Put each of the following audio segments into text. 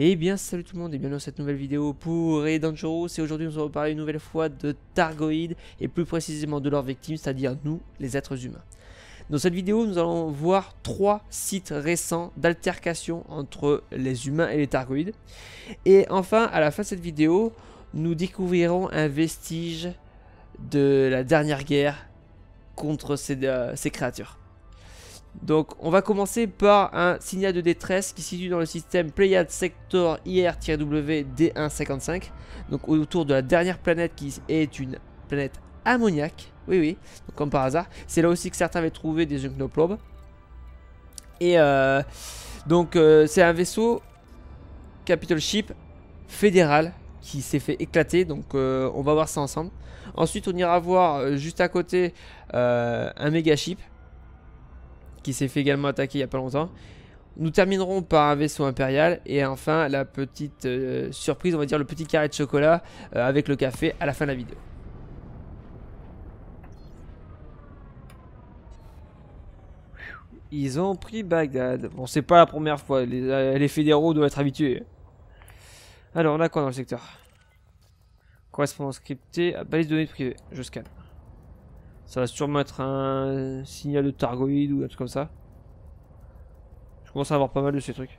Et eh bien salut tout le monde et bienvenue dans cette nouvelle vidéo pour Red et aujourd'hui nous allons parler une nouvelle fois de Targoïdes et plus précisément de leurs victimes, c'est-à-dire nous, les êtres humains. Dans cette vidéo, nous allons voir trois sites récents d'altercation entre les humains et les Targoïdes. Et enfin, à la fin de cette vidéo, nous découvrirons un vestige de la dernière guerre contre ces euh, créatures. Donc on va commencer par un signal de détresse qui se situe dans le système Pleiad Sector IR-W D155. Donc autour de la dernière planète qui est une planète ammoniaque Oui oui, comme par hasard. C'est là aussi que certains avaient trouvé des uncnoplobes. Et euh, donc euh, c'est un vaisseau Capital Ship fédéral qui s'est fait éclater. Donc euh, on va voir ça ensemble. Ensuite on ira voir juste à côté un méga ship s'est fait également attaquer il n'y a pas longtemps. Nous terminerons par un vaisseau impérial et enfin la petite euh, surprise, on va dire le petit carré de chocolat euh, avec le café à la fin de la vidéo. Ils ont pris Bagdad. Bon, c'est pas la première fois, les, euh, fédéraux doivent être habitués. Alors, on a quoi dans le secteur Correspondance cryptée à balise de données privées. Je scanne. Ça va sûrement être un signal de targoïde ou un truc comme ça. Je commence à avoir pas mal de ces trucs.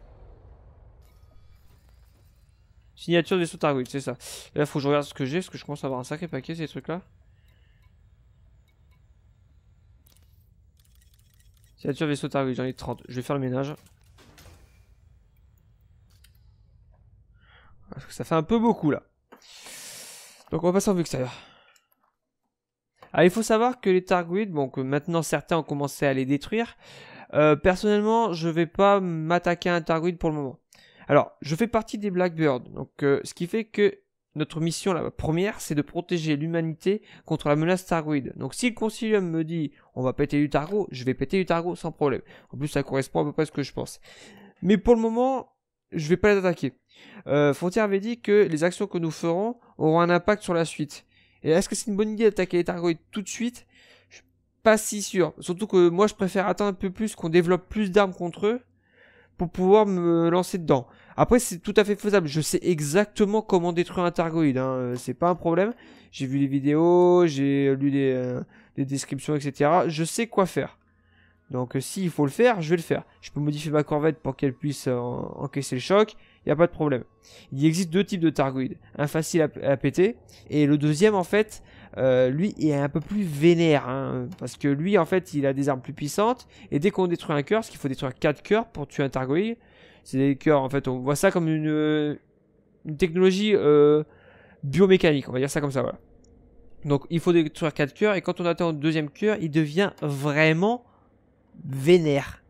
Signature des vaisseau c'est ça. Et là, faut que je regarde ce que j'ai, parce que je commence à avoir un sacré paquet, ces trucs-là. Signature vaisseau targoïde, j'en ai 30. Je vais faire le ménage. Parce que ça fait un peu beaucoup, là. Donc on va passer en vue extérieure. Alors, ah, il faut savoir que les Targuides, bon, maintenant certains ont commencé à les détruire. Euh, personnellement, je vais pas m'attaquer à un Targoïde pour le moment. Alors, je fais partie des Blackbirds, donc euh, ce qui fait que notre mission la première, c'est de protéger l'humanité contre la menace Targoïde. Donc si le concilium me dit on va péter du Targo, je vais péter du Targo sans problème. En plus ça correspond à peu près à ce que je pense. Mais pour le moment, je vais pas les attaquer. Euh, Frontier avait dit que les actions que nous ferons auront un impact sur la suite. Et est-ce que c'est une bonne idée d'attaquer les Targoïdes tout de suite Je suis pas si sûr. Surtout que moi, je préfère attendre un peu plus, qu'on développe plus d'armes contre eux pour pouvoir me lancer dedans. Après, c'est tout à fait faisable. Je sais exactement comment détruire un Targoïde. Hein. Euh, c'est pas un problème. J'ai vu les vidéos, j'ai lu des euh, descriptions, etc. Je sais quoi faire. Donc, euh, s'il faut le faire, je vais le faire. Je peux modifier ma corvette pour qu'elle puisse encaisser le choc il n'y a pas de problème. Il existe deux types de Targoïdes. un facile à, péter, et le deuxième en fait, euh, lui il est un peu plus vénère, hein, parce que lui en fait il a des armes plus puissantes, et dès qu'on détruit un cœur, parce qu'il faut détruire quatre cœurs pour tuer un Targoïde, c'est des cœurs en fait, on voit ça comme une, euh, technologie euh, biomécanique, on va dire ça comme ça, voilà. Donc il faut détruire quatre cœurs, et quand on atteint le deuxième cœur, il devient vraiment vénère.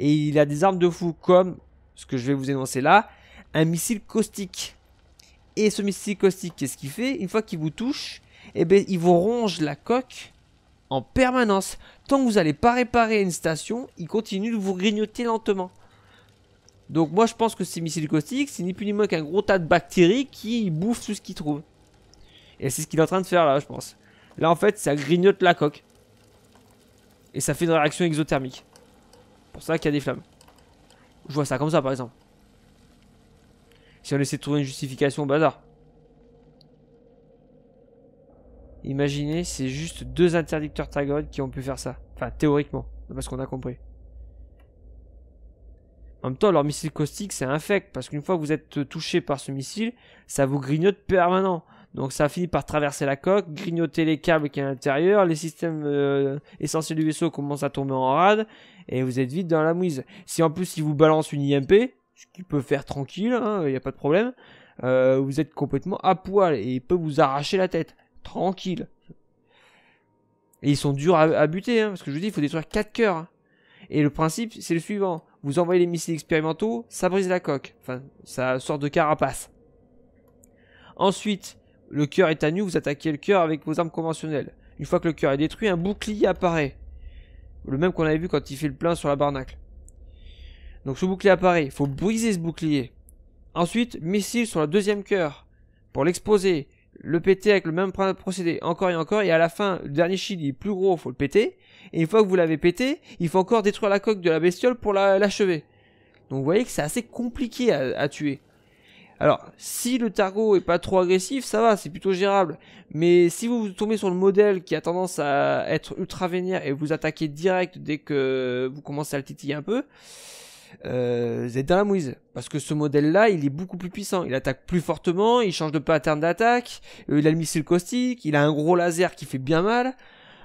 Et il a des armes de fou comme ce que je vais vous énoncer là, un missile caustique. Et ce missile caustique, qu'est-ce qu'il fait Une fois qu'il vous touche, eh bien, il vous ronge la coque en permanence. Tant que vous n'allez pas réparer une station, il continue de vous grignoter lentement. Donc moi je pense que ces missiles caustiques, c'est ni plus ni moins qu'un gros tas de bactéries qui bouffent tout ce qu'ils trouvent. Et c'est ce qu'il est en train de faire là, je pense. Là en fait, ça grignote la coque. Et ça fait une réaction exothermique. Pour ça qu'il y a des flammes. Je vois ça comme ça, par exemple. Si on essaie de trouver une justification au bazar. Imaginez, c'est juste deux interdicteurs Tagod qui ont pu faire ça. Enfin, théoriquement, parce qu'on a compris. En même temps, leur missile caustique, c'est infect, parce qu'une fois que vous êtes touché par ce missile, ça vous grignote permanent. Donc ça finit par traverser la coque, grignoter les câbles qui sont à l'intérieur, les systèmes euh, essentiels du vaisseau commencent à tomber en rade, et vous êtes vite dans la mouise. Si en plus il vous balance une IMP, ce qu'il peut faire tranquille, hein, il n'y a pas de problème, euh, vous êtes complètement à poil et il peut vous arracher la tête. Tranquille. Et ils sont durs à, buter, hein, parce que je vous dis, il faut détruire 4 cœurs. Hein. Et le principe, c'est le suivant. Vous envoyez les missiles expérimentaux, ça brise la coque. Enfin, ça sort de carapace. Ensuite, le cœur est à nu, vous attaquez le cœur avec vos armes conventionnelles. Une fois que le cœur est détruit, un bouclier apparaît. Le même qu'on avait vu quand il fait le plein sur la barnacle. Donc ce bouclier apparaît. Il faut briser ce bouclier. Ensuite, missile sur le deuxième cœur. Pour l'exposer. Le péter avec le même procédé. Encore et encore. Et à la fin, le dernier shield est plus gros. Il faut le péter. Et une fois que vous l'avez pété, il faut encore détruire la coque de la bestiole pour l'achever. Donc vous voyez que c'est assez compliqué à tuer. Alors, si le targo est pas trop agressif, ça va, c'est plutôt gérable. Mais si vous vous tombez sur le modèle qui a tendance à être ultra vénère et vous attaquez direct dès que vous commencez à le titiller un peu, euh, vous êtes dans la mouise. Parce que ce modèle-là, il est beaucoup plus puissant. Il attaque plus fortement, il change de pattern d'attaque, euh, il a le missile caustique, il a un gros laser qui fait bien mal.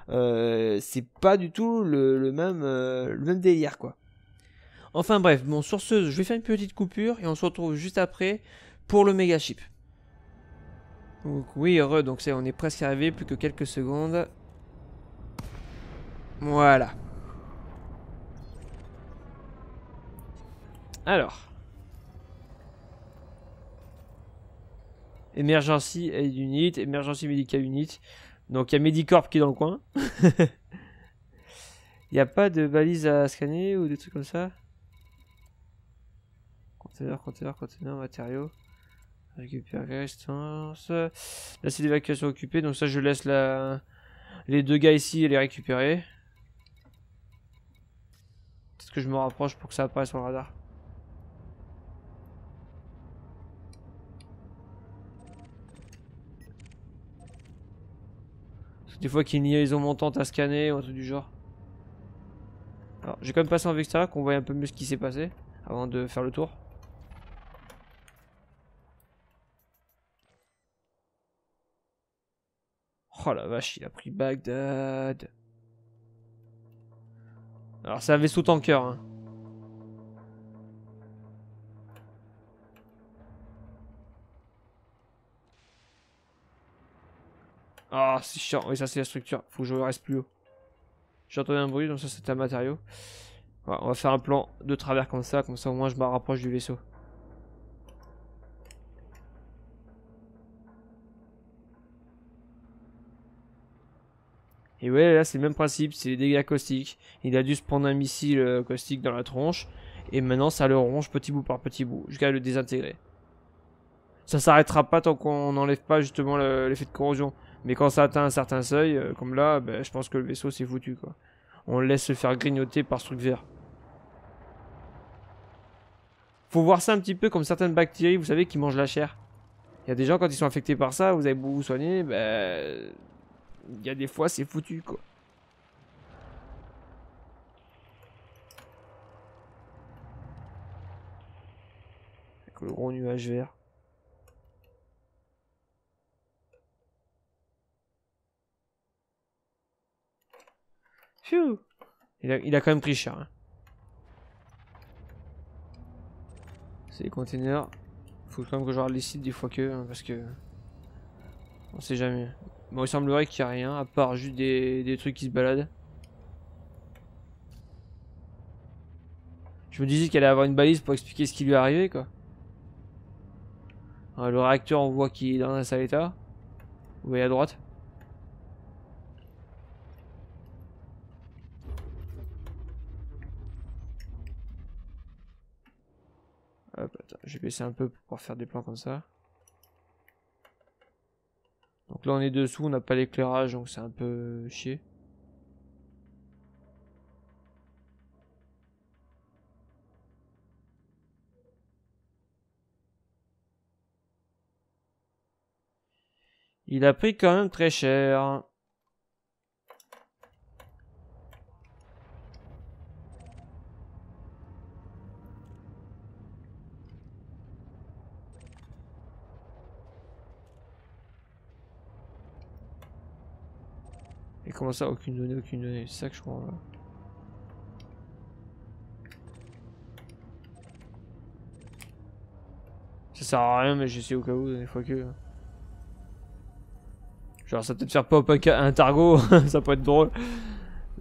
Euh, c'est pas du tout le, même, euh, le même délire, quoi. Enfin bref, bon sourceuse, je vais faire une petite coupure et on se retrouve juste après pour le méga chip. Donc oui, heureux, donc ça on est presque arrivé, plus que quelques secondes. Voilà. Alors. Emergency aid unit, emergency medical unit. Donc il y a Medicorp qui est dans le coin. Il n'y a pas de balise à scanner ou des trucs comme ça Conteneur, conteneur, conteneur, matériaux. récupérer, résistance. Là, c'est l'évacuation occupée. Donc, ça, je laisse la... les deux gars ici et les récupérer. Peut-être que je me rapproche pour que ça apparaisse sur le radar. Parce des fois qu'il y a une liaison montante à scanner ou un truc du genre. Alors, j'ai quand même passé en vue pour qu'on voit un peu mieux ce qui s'est passé avant de faire le tour. Oh la vache, il a pris Bagdad. Alors c'est un vaisseau tanker. Hein. Ah, c'est chiant. Oui, ça, c'est la structure. Faut que je reste plus haut. entendu un bruit, donc ça, c'est un matériau. on va faire un plan de travers comme ça. Comme ça, au moins, je me rapproche du vaisseau. Et ouais, là c'est le même principe, c'est les dégâts caustiques. Il a dû se prendre un missile euh, caustique dans la tronche, et maintenant ça le ronge petit bout par petit bout, jusqu'à le désintégrer. Ça s'arrêtera pas tant qu'on n'enlève pas justement l'effet de corrosion. Mais quand ça atteint un certain seuil, euh, comme là, ben, je pense que le vaisseau s'est foutu quoi. On le laisse se faire grignoter par ce truc vert. Faut voir ça un petit peu comme certaines bactéries, vous savez, qui mangent la chair. Il y a des gens quand ils sont affectés par ça, vous avez beau vous soigner, ben il y a des fois, c'est foutu, quoi. le gros nuage vert. Phew il a, quand même pris cher. Hein. C'est les containers. Faut quand même que je regarde les sites des fois que, hein, parce que... On sait jamais. Bon, bah, il semblerait qu'il n'y a rien, à part juste des, trucs qui se baladent. Je me disais qu'elle allait avoir une balise pour expliquer ce qui lui est arrivé, quoi. Hein, le réacteur, on voit qu'il est dans un sale état. Vous voyez à droite. Hop, attends, je vais un peu pour pouvoir faire des plans comme ça. Donc là on est dessous, on n'a pas l'éclairage, donc c'est un peu chier. Il a pris quand même très cher. comment ça, aucune donnée, aucune donnée C'est ça que je crois Ça sert à rien, mais j'essaie au cas où, des fois que. Genre, ça peut-être faire pop un targo, ça peut être drôle.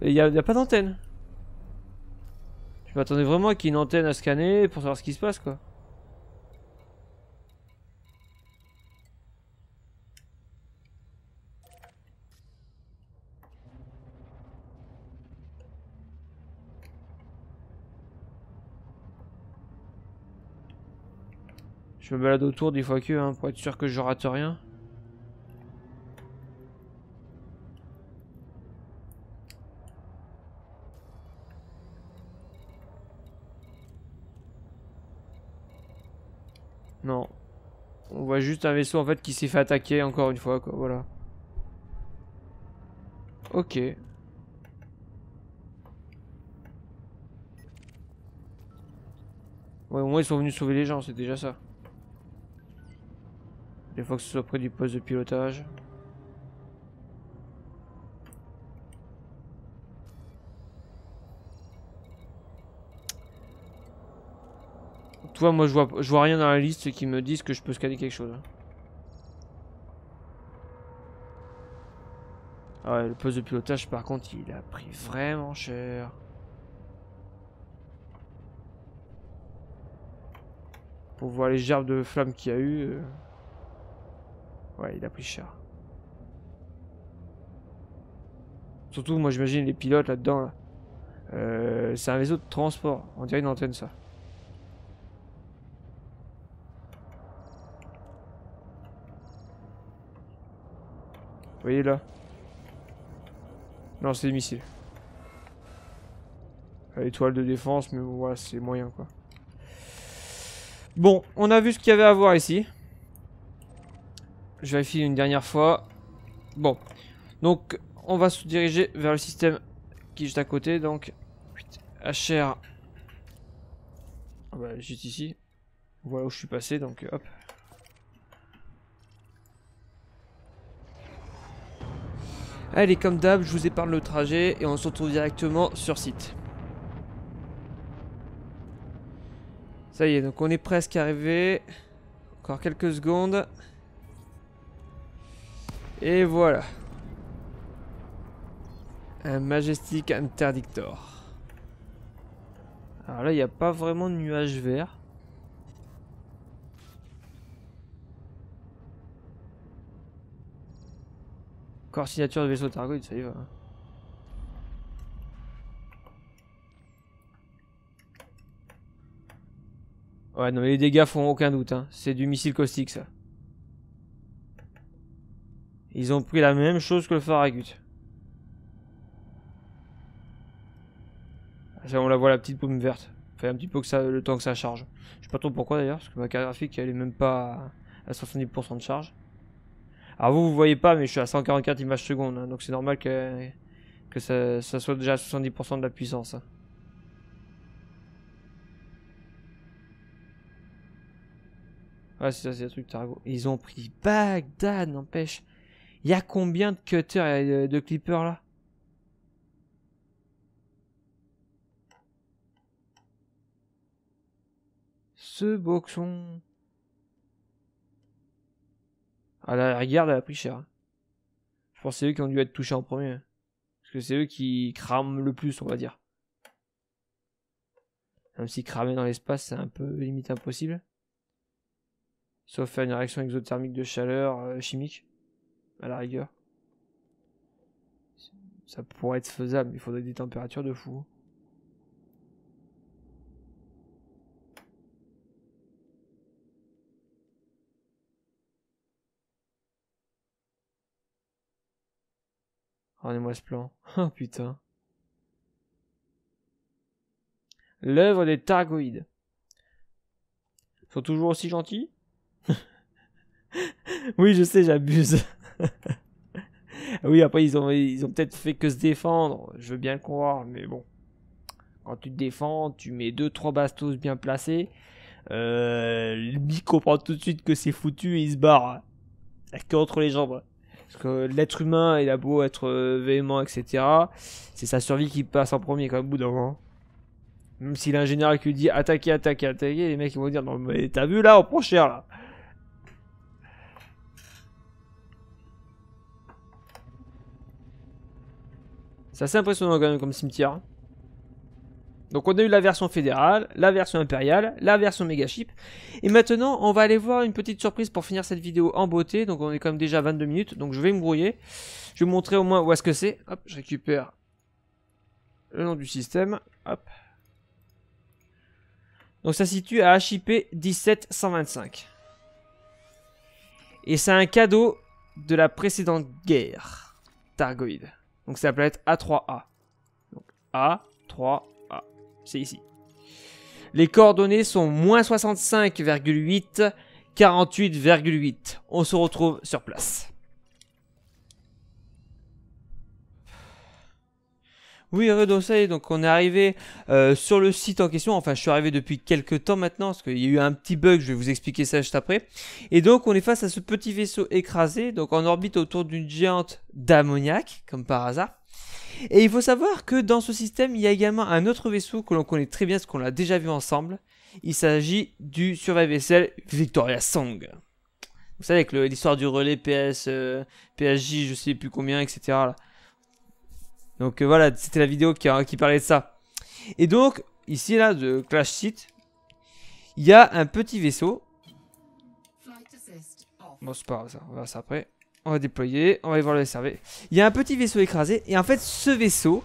Il n'y a, a, pas d'antenne. Je m'attendais vraiment à qu'il y ait une antenne à scanner pour savoir ce qui se passe, quoi. je me balade autour des fois que, hein, pour être sûr que je rate rien. Non. On voit juste un vaisseau en fait qui s'est fait attaquer encore une fois quoi, voilà. Ok. Ouais, au moins ils sont venus sauver les gens, c'est déjà ça. Des fois que ce soit près du poste de pilotage. Toi, moi, je vois, je vois rien dans la liste qui me dise que je peux scanner quelque chose. Hein. Ah ouais, le poste de pilotage, par contre, il a pris vraiment cher. Pour voir les gerbes de flammes qu'il y a eu. Euh. Ouais, il a pris cher. Surtout, moi j'imagine les pilotes là-dedans. Euh, c'est un réseau de transport. On dirait une antenne, ça. Vous voyez là Non, c'est des missiles. Euh, étoile de défense, mais voilà, c'est moyen quoi. Bon, on a vu ce qu'il y avait à voir ici. Je vérifie une dernière fois. Bon. Donc, on va se diriger vers le système qui est juste à côté. Donc, HR. Ah bah, juste ici. Voilà où je suis passé. Donc, hop. Allez, comme d'hab, je vous épargne le trajet et on se retrouve directement sur site. Ça y est, donc on est presque arrivé. Encore quelques secondes. Et voilà. Un Majestic Interdictor. Alors là, il n'y a pas vraiment de nuage vert. Corps signature de vaisseau Targoid, ça y va. Hein. Ouais, non les dégâts font aucun doute, hein. c'est du missile caustique ça. Ils ont pris la même chose que le Faragut ah, on la voit la petite paume verte. Fait un petit peu le temps que ça charge. Je sais pas trop pourquoi d'ailleurs, parce que ma carte graphique elle est même pas à 70% de charge. Alors vous, vous voyez pas, mais je suis à 144 images secondes, hein, donc c'est normal que, que ça, soit déjà à 70% de la puissance. Ah c'est ça, c'est le truc Targo. Ils ont pris Bagdad, n'empêche. Il y a combien de cutters et euh, de, clippers là Ce boxon. Ah la regarde, elle a pris cher. Hein. Je pense que c'est eux qui ont dû être touchés en premier. Hein. Parce que c'est eux qui crament le plus, on va dire. Même si cramer dans l'espace, c'est un peu limite impossible. Sauf faire une réaction exothermique de chaleur euh, chimique à la rigueur. Ça pourrait être faisable, mais il faudrait des températures de fou. Rendez-moi ce plan. Oh putain. L'œuvre des Targoïdes. sont toujours aussi gentils Oui, je sais, j'abuse. oui, après, ils ont, ils ont peut-être fait que se défendre. Je veux bien le croire, mais bon. Quand tu te défends, tu mets 2-3 bastos bien placés. Euh, le comprend tout de suite que c'est foutu et il se barre. Hein. La entre les jambes. Parce que l'être humain, il a beau être euh, véhément, etc. C'est sa survie qui passe en premier, comme même, au bout d'un moment. Même si l'ingénieur qui lui dit attaquer, attaquer, attaquer, les mecs ils vont dire non mais t'as vu là, on prend cher là. C'est assez impressionnant quand même comme cimetière. Donc on a eu la version fédérale, la version impériale, la version méga-chip. Et maintenant, on va aller voir une petite surprise pour finir cette vidéo en beauté. Donc on est quand même déjà à 22 minutes, donc je vais me brouiller. Je vais vous montrer au moins où est-ce que c'est. Hop, je récupère le nom du système. Hop. Donc ça se situe à HIP 17125. Et c'est un cadeau de la précédente guerre. Targoïde. Donc c'est la planète A3A. Donc A3A. C'est ici. Les coordonnées sont moins 65,8, 48,8. On se retrouve sur place. Oui, oui, donc on est arrivé euh, sur le site en question. Enfin, je suis arrivé depuis quelques temps maintenant, parce qu'il y a eu un petit bug, je vais vous expliquer ça juste après. Et donc, on est face à ce petit vaisseau écrasé, donc en orbite autour d'une géante d'ammoniac, comme par hasard. Et il faut savoir que dans ce système, il y a également un autre vaisseau que l'on connaît très bien, ce qu'on l'a déjà vu ensemble. Il s'agit du Vessel Victoria Song. Vous savez, avec l'histoire du relais PS, euh, PSJ, je sais plus combien, etc. Donc euh, voilà, c'était la vidéo qui, parlait de ça. Et donc, ici là, de Clash Site, il y a un petit vaisseau. Bon, c'est pas ça. on ça après. On va déployer, on va aller voir le SRV. Il y a un petit vaisseau écrasé, et en fait, ce vaisseau,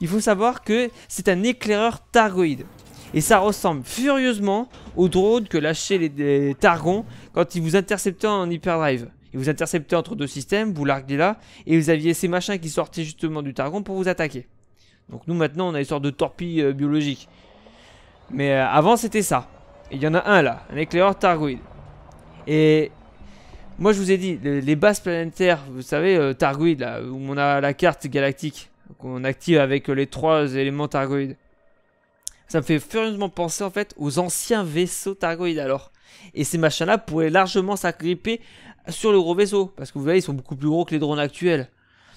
il faut savoir que c'est un éclaireur targoïde. Et ça ressemble furieusement au drone que lâchaient les, les Targons quand ils vous interceptaient en hyperdrive et vous interceptez entre deux systèmes, vous larguez là, et vous aviez ces machins qui sortaient justement du Targon pour vous attaquer. Donc nous maintenant on a une sorte de torpille euh, biologique. Mais euh, avant c'était ça. il y en a un là, un éclaireur Targoïde. Et moi je vous ai dit, les, bases planétaires, vous savez, euh, là, où on a la carte galactique, qu'on active avec les trois éléments Targoïdes. Ça me fait furieusement penser en fait aux anciens vaisseaux Targoïdes alors. Et ces machins-là pourraient largement s'agripper sur le gros vaisseau. Parce que vous voyez, ils sont beaucoup plus gros que les drones actuels.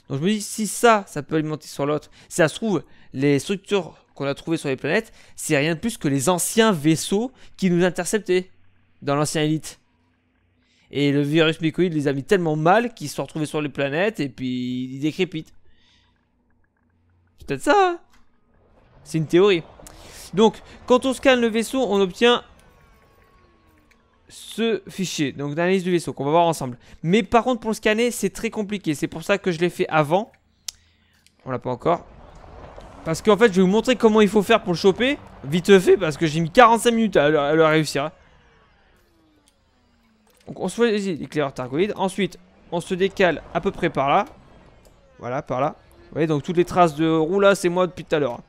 Donc je me dis, si ça, ça peut alimenter sur l'autre, si ça se trouve, les structures qu'on a trouvées sur les planètes, c'est rien de plus que les anciens vaisseaux qui nous interceptaient dans l'ancien élite. Et le virus mycoïde les a mis tellement mal qu'ils se sont retrouvés sur les planètes et puis ils décrépitent. peut-être ça. Hein. c'est une théorie. Donc, quand on scanne le vaisseau, on obtient ce fichier, donc d'analyse du vaisseau, qu'on va voir ensemble. Mais par contre, pour le scanner, c'est très compliqué. C'est pour ça que je l'ai fait avant. On l'a pas encore. Parce qu'en fait, je vais vous montrer comment il faut faire pour le choper. Vite fait, parce que j'ai mis 45 minutes à le, réussir. Hein. Donc on choisit l'éclaireur targoïde. Ensuite, on se décale à peu près par là. Voilà, par là. Vous voyez, donc toutes les traces de roue là, c'est moi depuis tout à l'heure. Hein.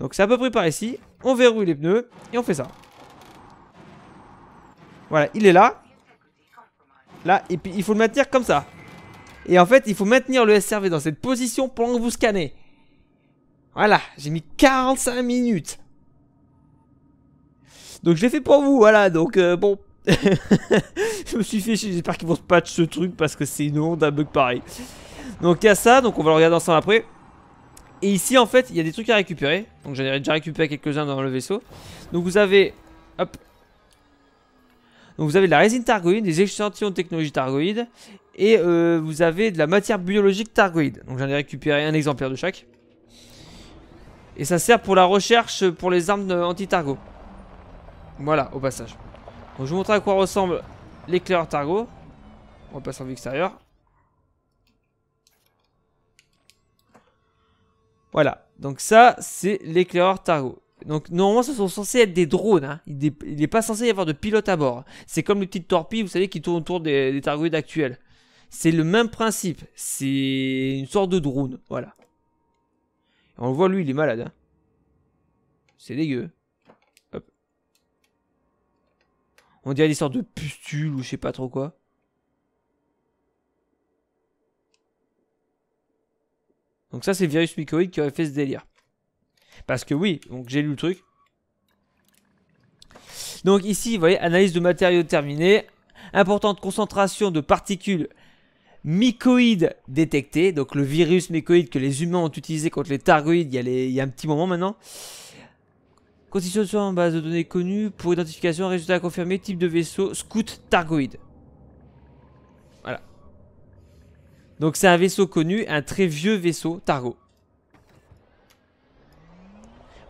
Donc c'est à peu près par ici. On verrouille les pneus et on fait ça. Voilà, il est là. Là, et puis il faut le maintenir comme ça. Et en fait, il faut maintenir le SRV dans cette position pendant que vous scannez. Voilà, j'ai mis 45 minutes. Donc je l'ai fait pour vous, voilà, donc euh, bon. je me suis fait, j'espère qu'ils vont se patch ce truc parce que c'est une honte un bug pareil. Donc il y a ça, donc on va le regarder ensemble après. Et ici en fait, il y a des trucs à récupérer. Donc j'en ai déjà récupéré quelques-uns dans le vaisseau. Donc vous avez, hop, donc vous avez de la résine targoïde, des échantillons de technologie targoïde et euh, vous avez de la matière biologique targoïde. Donc j'en ai récupéré un exemplaire de chaque. Et ça sert pour la recherche pour les armes euh, anti-targo. Voilà, au passage. Donc je vous montrer à quoi ressemble l'éclaireur targo. On va passer en vue extérieure. Voilà, donc ça c'est l'éclaireur targo. Donc normalement ce sont censés être des drones, hein. il n'est pas censé y avoir de pilote à bord. C'est comme les petites torpilles, vous savez, qui tournent autour des, des targoïdes actuels. C'est le même principe, c'est une sorte de drone, voilà. on le voit lui, il est malade. Hein. C'est dégueu. Hop. On dirait des sortes de pustules ou je sais pas trop quoi. Donc ça c'est le virus mycoïde qui aurait fait ce délire. Parce que oui, donc j'ai lu le truc. Donc ici, vous voyez, analyse de matériaux terminée Importante concentration de particules mycoïdes détectées. Donc le virus mycoïde que les humains ont utilisé contre les targoïdes il y a, un petit moment maintenant. Constitution en base de données connue pour identification, résultat confirmé, type de vaisseau, scout targoïde. Voilà. Donc c'est un vaisseau connu, un très vieux vaisseau, Targo.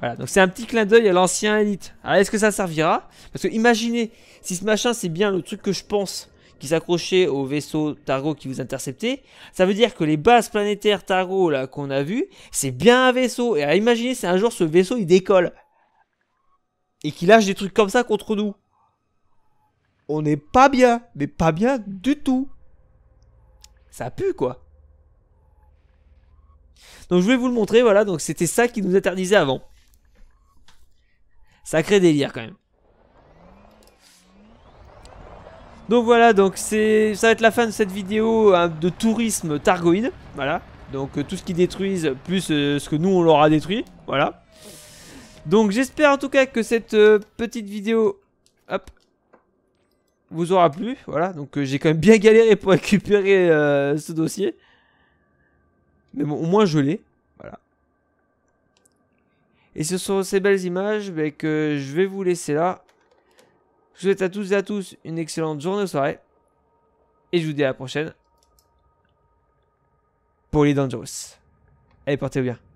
Voilà, donc c'est un petit clin d'œil à l'ancien Elite. Alors est-ce que ça servira Parce que imaginez, si ce machin c'est bien le truc que je pense qui s'accrochait au vaisseau Targo qui vous interceptait, ça veut dire que les bases planétaires Targo là qu'on a vu, c'est bien un vaisseau. Et à imaginer si un jour ce vaisseau il décolle et qu'il lâche des trucs comme ça contre nous. On n'est pas bien, mais pas bien du tout. Ça pue quoi. Donc je vais vous le montrer, voilà, donc c'était ça qui nous interdisait avant. Sacré délire quand même. Donc voilà, donc ça va être la fin de cette vidéo hein, de tourisme Targoïde. Voilà. Donc euh, tout ce qu'ils détruisent, plus euh, ce que nous on leur détruit. Voilà. Donc j'espère en tout cas que cette euh, petite vidéo hop, vous aura plu. Voilà, donc j'ai quand même bien galéré pour récupérer ce dossier. Mais bon, au moins je l'ai. Et ce sont ces belles images ben, que je vais vous laisser là. Je vous souhaite à tous et à tous une excellente journée ou soirée. Et je vous dis à la prochaine. Pour les Dangerous. Allez, portez-vous bien.